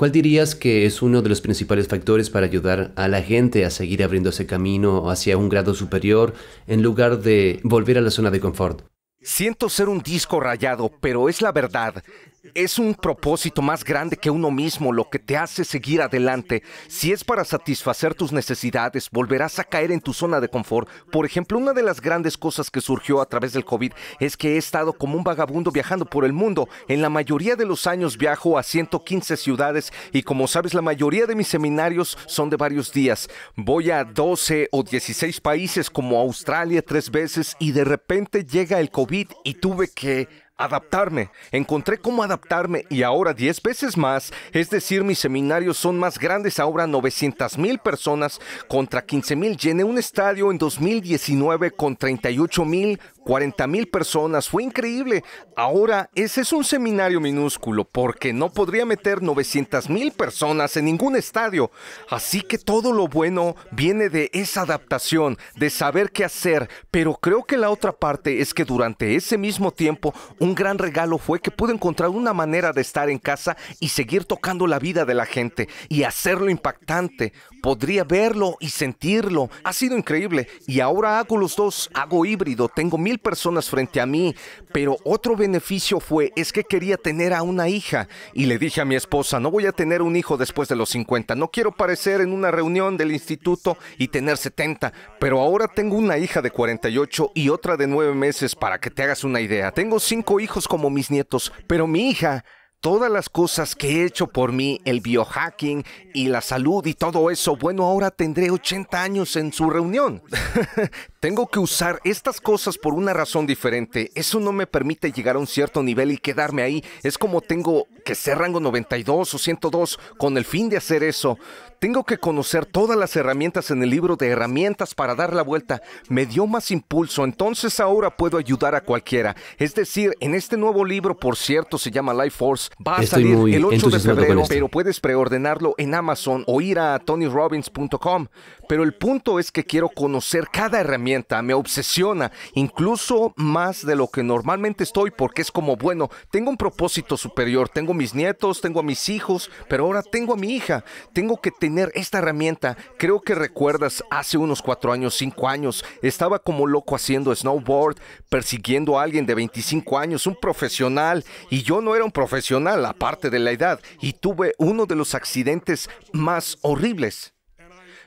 ¿Cuál dirías que es uno de los principales factores para ayudar a la gente a seguir abriéndose camino hacia un grado superior en lugar de volver a la zona de confort? Siento ser un disco rayado, pero es la verdad es un propósito más grande que uno mismo lo que te hace seguir adelante. Si es para satisfacer tus necesidades, volverás a caer en tu zona de confort. Por ejemplo, una de las grandes cosas que surgió a través del COVID es que he estado como un vagabundo viajando por el mundo. En la mayoría de los años viajo a 115 ciudades y como sabes, la mayoría de mis seminarios son de varios días. Voy a 12 o 16 países como Australia tres veces y de repente llega el COVID y tuve que adaptarme. Encontré cómo adaptarme y ahora 10 veces más, es decir, mis seminarios son más grandes ahora, 900 mil personas contra 15 mil. Llené un estadio en 2019 con 38 mil 40 mil personas, fue increíble. Ahora, ese es un seminario minúsculo porque no podría meter 900 mil personas en ningún estadio. Así que todo lo bueno viene de esa adaptación, de saber qué hacer. Pero creo que la otra parte es que durante ese mismo tiempo, un gran regalo fue que pude encontrar una manera de estar en casa y seguir tocando la vida de la gente y hacerlo impactante. Podría verlo y sentirlo. Ha sido increíble. Y ahora hago los dos, hago híbrido, tengo mil personas frente a mí, pero otro beneficio fue es que quería tener a una hija y le dije a mi esposa, no voy a tener un hijo después de los 50, no quiero parecer en una reunión del instituto y tener 70, pero ahora tengo una hija de 48 y otra de 9 meses para que te hagas una idea. Tengo cinco hijos como mis nietos, pero mi hija todas las cosas que he hecho por mí, el biohacking y la salud y todo eso, bueno, ahora tendré 80 años en su reunión. Tengo que usar estas cosas por una razón diferente. Eso no me permite llegar a un cierto nivel y quedarme ahí. Es como tengo que ser rango 92 o 102 con el fin de hacer eso. Tengo que conocer todas las herramientas en el libro de herramientas para dar la vuelta. Me dio más impulso, entonces ahora puedo ayudar a cualquiera. Es decir, en este nuevo libro, por cierto, se llama Life Force, Va a salir el 8 de febrero, pero puedes preordenarlo en Amazon o ir a tonyrobbins.com. Pero el punto es que quiero conocer cada herramienta, me obsesiona, incluso más de lo que normalmente estoy, porque es como, bueno, tengo un propósito superior, tengo mis nietos, tengo a mis hijos, pero ahora tengo a mi hija, tengo que tener esta herramienta. Creo que recuerdas hace unos cuatro años, cinco años, estaba como loco haciendo snowboard, persiguiendo a alguien de 25 años, un profesional, y yo no era un profesional aparte de la edad, y tuve uno de los accidentes más horribles.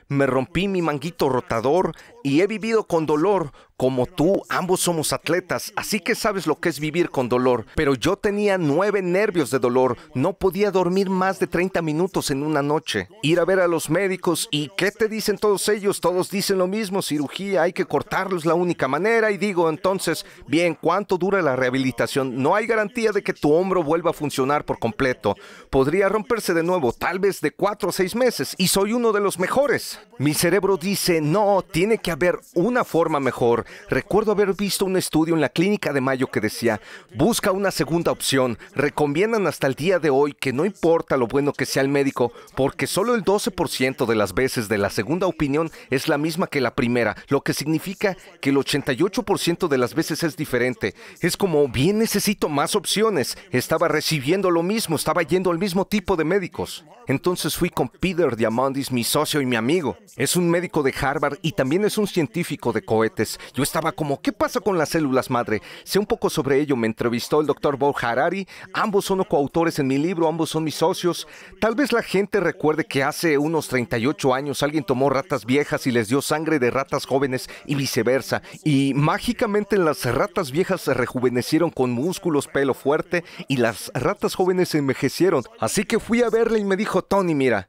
Me rompí mi manguito rotador y he vivido con dolor como tú, ambos somos atletas, así que sabes lo que es vivir con dolor. Pero yo tenía nueve nervios de dolor, no podía dormir más de 30 minutos en una noche. Ir a ver a los médicos y ¿qué te dicen todos ellos? Todos dicen lo mismo, cirugía, hay que cortarlos la única manera. Y digo entonces, bien, ¿cuánto dura la rehabilitación? No hay garantía de que tu hombro vuelva a funcionar por completo. Podría romperse de nuevo, tal vez de cuatro o seis meses, y soy uno de los mejores. Mi cerebro dice, no, tiene que ver una forma mejor. Recuerdo haber visto un estudio en la clínica de Mayo que decía, busca una segunda opción. Recomiendan hasta el día de hoy que no importa lo bueno que sea el médico, porque solo el 12% de las veces de la segunda opinión es la misma que la primera, lo que significa que el 88% de las veces es diferente. Es como, bien necesito más opciones. Estaba recibiendo lo mismo, estaba yendo al mismo tipo de médicos. Entonces fui con Peter Diamandis, mi socio y mi amigo. Es un médico de Harvard y también es un científico de cohetes. Yo estaba como, ¿qué pasa con las células madre? Sé un poco sobre ello, me entrevistó el doctor Bob Harari, ambos son coautores en mi libro, ambos son mis socios. Tal vez la gente recuerde que hace unos 38 años alguien tomó ratas viejas y les dio sangre de ratas jóvenes y viceversa, y mágicamente las ratas viejas se rejuvenecieron con músculos, pelo fuerte, y las ratas jóvenes se envejecieron. Así que fui a verle y me dijo, Tony, mira,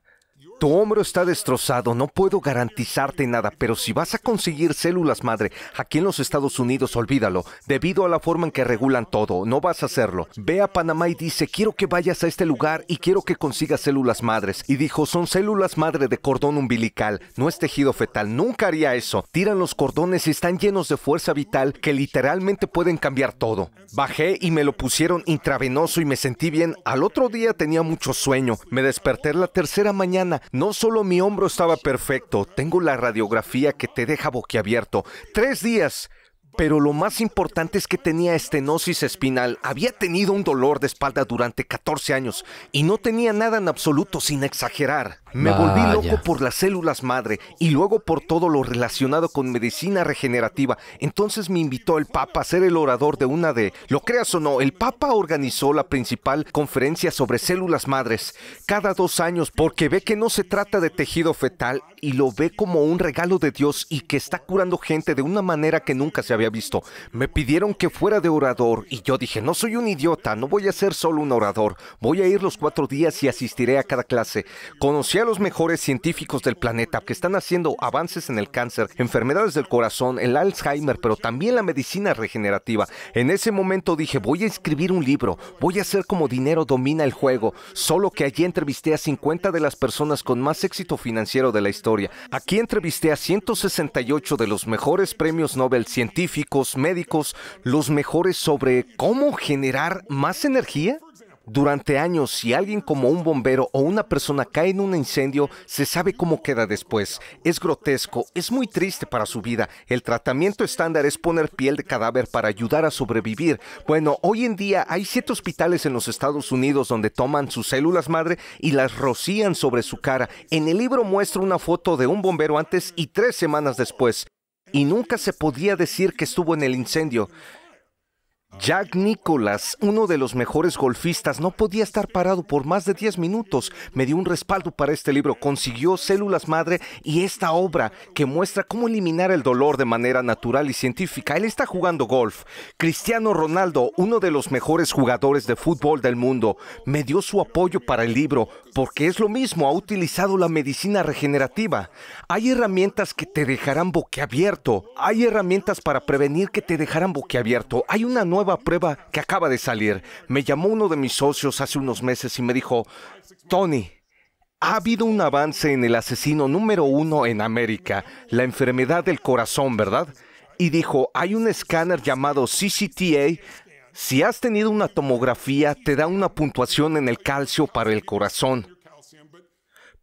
tu hombro está destrozado, no puedo garantizarte nada, pero si vas a conseguir células madre aquí en los Estados Unidos, olvídalo, debido a la forma en que regulan todo, no vas a hacerlo. Ve a Panamá y dice, quiero que vayas a este lugar y quiero que consigas células madres. Y dijo, son células madre de cordón umbilical, no es tejido fetal, nunca haría eso. Tiran los cordones y están llenos de fuerza vital que literalmente pueden cambiar todo. Bajé y me lo pusieron intravenoso y me sentí bien. Al otro día tenía mucho sueño, me desperté la tercera mañana no solo mi hombro estaba perfecto, tengo la radiografía que te deja boquiabierto. Tres días. Pero lo más importante es que tenía estenosis espinal, había tenido un dolor de espalda durante 14 años y no tenía nada en absoluto sin exagerar. Me volví loco por las células madre y luego por todo lo relacionado con medicina regenerativa. Entonces me invitó el Papa a ser el orador de una de... Lo creas o no, el Papa organizó la principal conferencia sobre células madres cada dos años porque ve que no se trata de tejido fetal y lo ve como un regalo de Dios y que está curando gente de una manera que nunca se había visto. Me pidieron que fuera de orador y yo dije, no soy un idiota, no voy a ser solo un orador, voy a ir los cuatro días y asistiré a cada clase. Conocí los mejores científicos del planeta que están haciendo avances en el cáncer, enfermedades del corazón, el Alzheimer, pero también la medicina regenerativa. En ese momento dije, voy a escribir un libro, voy a hacer como dinero domina el juego, solo que allí entrevisté a 50 de las personas con más éxito financiero de la historia. Aquí entrevisté a 168 de los mejores premios Nobel científicos, médicos, los mejores sobre cómo generar más energía durante años, si alguien como un bombero o una persona cae en un incendio, se sabe cómo queda después. Es grotesco, es muy triste para su vida. El tratamiento estándar es poner piel de cadáver para ayudar a sobrevivir. Bueno, hoy en día hay siete hospitales en los Estados Unidos donde toman sus células madre y las rocían sobre su cara. En el libro muestra una foto de un bombero antes y tres semanas después. Y nunca se podía decir que estuvo en el incendio. Jack Nicholas, uno de los mejores golfistas, no podía estar parado por más de 10 minutos. Me dio un respaldo para este libro, consiguió Células Madre y esta obra que muestra cómo eliminar el dolor de manera natural y científica. Él está jugando golf. Cristiano Ronaldo, uno de los mejores jugadores de fútbol del mundo, me dio su apoyo para el libro porque es lo mismo, ha utilizado la medicina regenerativa. Hay herramientas que te dejarán boquiabierto, hay herramientas para prevenir que te dejarán boquiabierto. Hay una nueva prueba que acaba de salir. Me llamó uno de mis socios hace unos meses y me dijo, Tony, ha habido un avance en el asesino número uno en América, la enfermedad del corazón, ¿verdad? Y dijo, hay un escáner llamado CCTA. Si has tenido una tomografía, te da una puntuación en el calcio para el corazón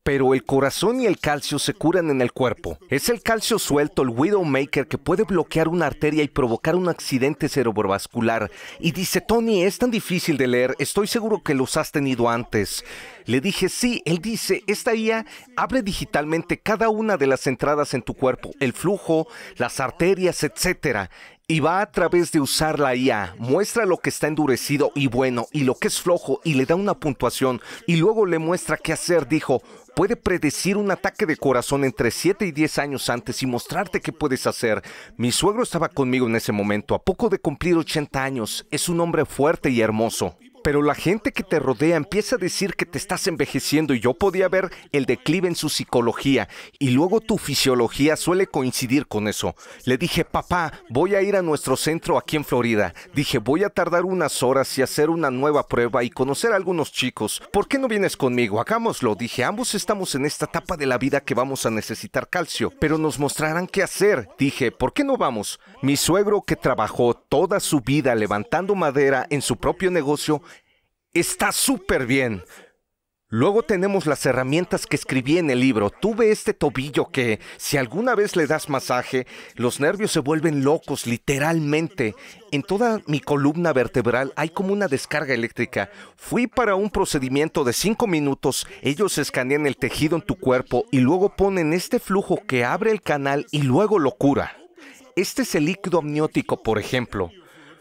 pero el corazón y el calcio se curan en el cuerpo. Es el calcio suelto, el Widowmaker, que puede bloquear una arteria y provocar un accidente cerebrovascular. Y dice, Tony, es tan difícil de leer, estoy seguro que los has tenido antes. Le dije, sí, él dice, esta IA abre digitalmente cada una de las entradas en tu cuerpo, el flujo, las arterias, etc. Y va a través de usar la IA, muestra lo que está endurecido y bueno, y lo que es flojo, y le da una puntuación, y luego le muestra qué hacer, dijo, puede predecir un ataque de corazón entre 7 y 10 años antes y mostrarte qué puedes hacer. Mi suegro estaba conmigo en ese momento, a poco de cumplir 80 años. Es un hombre fuerte y hermoso. Pero la gente que te rodea empieza a decir que te estás envejeciendo y yo podía ver el declive en su psicología y luego tu fisiología suele coincidir con eso. Le dije, papá, voy a ir a nuestro centro aquí en Florida. Dije, voy a tardar unas horas y hacer una nueva prueba y conocer a algunos chicos. ¿Por qué no vienes conmigo? Hagámoslo. Dije, ambos estamos en esta etapa de la vida que vamos a necesitar calcio, pero nos mostrarán qué hacer. Dije, ¿por qué no vamos? Mi suegro que trabajó toda su vida levantando madera en su propio negocio, Está súper bien. Luego tenemos las herramientas que escribí en el libro. Tuve este tobillo que, si alguna vez le das masaje, los nervios se vuelven locos, literalmente. En toda mi columna vertebral hay como una descarga eléctrica. Fui para un procedimiento de 5 minutos, ellos escanean el tejido en tu cuerpo y luego ponen este flujo que abre el canal y luego lo cura. Este es el líquido amniótico, por ejemplo.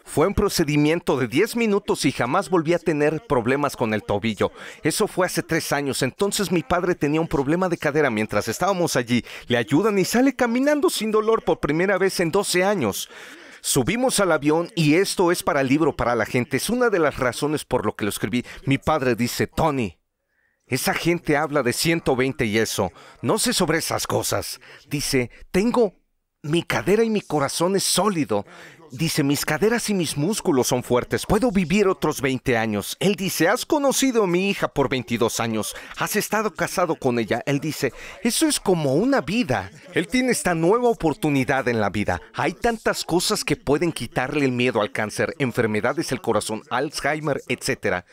Fue un procedimiento de 10 minutos y jamás volví a tener problemas con el tobillo. Eso fue hace tres años. Entonces mi padre tenía un problema de cadera mientras estábamos allí. Le ayudan y sale caminando sin dolor por primera vez en 12 años. Subimos al avión y esto es para el libro para la gente. Es una de las razones por lo que lo escribí. Mi padre dice, Tony, esa gente habla de 120 y eso. No sé sobre esas cosas. Dice, tengo mi cadera y mi corazón es sólido. Dice, mis caderas y mis músculos son fuertes, puedo vivir otros 20 años. Él dice, has conocido a mi hija por 22 años, has estado casado con ella. Él dice, eso es como una vida. Él tiene esta nueva oportunidad en la vida. Hay tantas cosas que pueden quitarle el miedo al cáncer, enfermedades del corazón, Alzheimer, etcétera.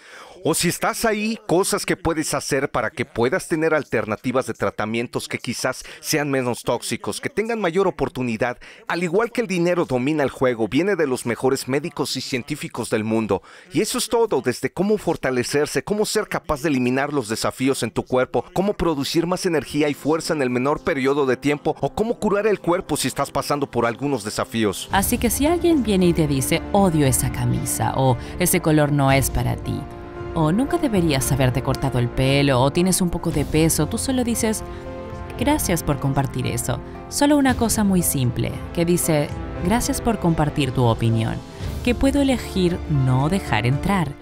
O si estás ahí, cosas que puedes hacer para que puedas tener alternativas de tratamientos que quizás sean menos tóxicos, que tengan mayor oportunidad. Al igual que el dinero domina el juego, viene de los mejores médicos y científicos del mundo. Y eso es todo, desde cómo fortalecerse, cómo ser capaz de eliminar los desafíos en tu cuerpo, cómo producir más energía y fuerza en el menor periodo de tiempo o cómo curar el cuerpo si estás pasando por algunos desafíos. Así que si alguien viene y te dice, odio esa camisa o ese color no es para ti, o nunca deberías haberte cortado el pelo o tienes un poco de peso, tú solo dices, gracias por compartir eso. Solo una cosa muy simple, que dice, gracias por compartir tu opinión, que puedo elegir no dejar entrar.